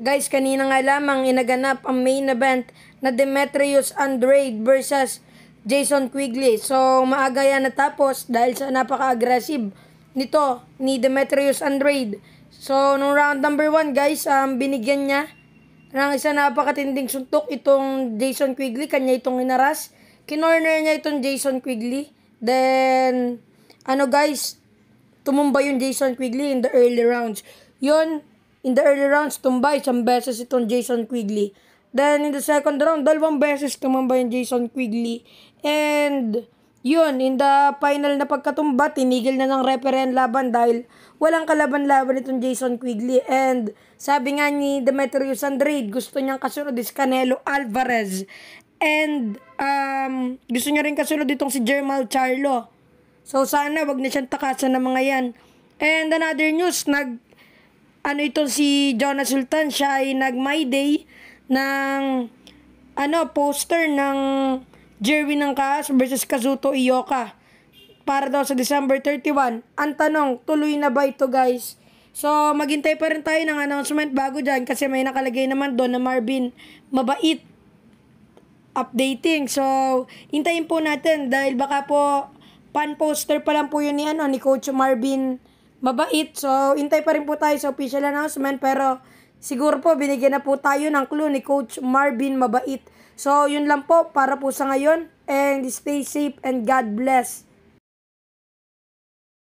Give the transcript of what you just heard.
Guys, kanina nga lamang inaganap ang main event na Demetrius Andrade versus Jason Quigley. So, maaga yan natapos dahil sa napaka-aggressive nito ni Demetrius Andrade. So, nung round number 1 guys, um, binigyan niya ng isa napakatinding suntok itong Jason Quigley. Kanya itong inaras. Kinorner niya itong Jason Quigley. Then, ano guys, tumumbay yung Jason Quigley in the early rounds. Yun, in the early rounds, tumba isang beses itong Jason Quigley. Then, in the second round, dalawang beses tumumbay yung Jason Quigley. And, yun, in the final na pagkatumba, tinigil na ng referee ang laban dahil walang kalaban-laban itong Jason Quigley. And sabi nga ni Demetrius Andrade, gusto niyang kasunod is Canelo Alvarez. And uh, um, gusto niya rin kasunod itong si Jermal Charlo. So sana wag na siyang takasan ng mga yan. And another news, nag ano itong si Jonas Sultan, siya ay nag my day ng ano poster ng Jerwin ng Kaas versus Kazuto Ioka para daw sa December 31. Ang tanong, tuloy na ba ito guys? So, maghintay pa rin tayo ng announcement bago dyan kasi may nakalagay naman doon na Marvin mabait updating. So, hintayin po natin dahil baka po fan poster pa lang po yun ni, ano, ni Coach Marvin Mabait. So, hintay pa rin po tayo sa official announcement pero siguro po binigyan na po tayo ng clue ni Coach Marvin Mabait. So, yun lang po para po sa ngayon and stay safe and God bless.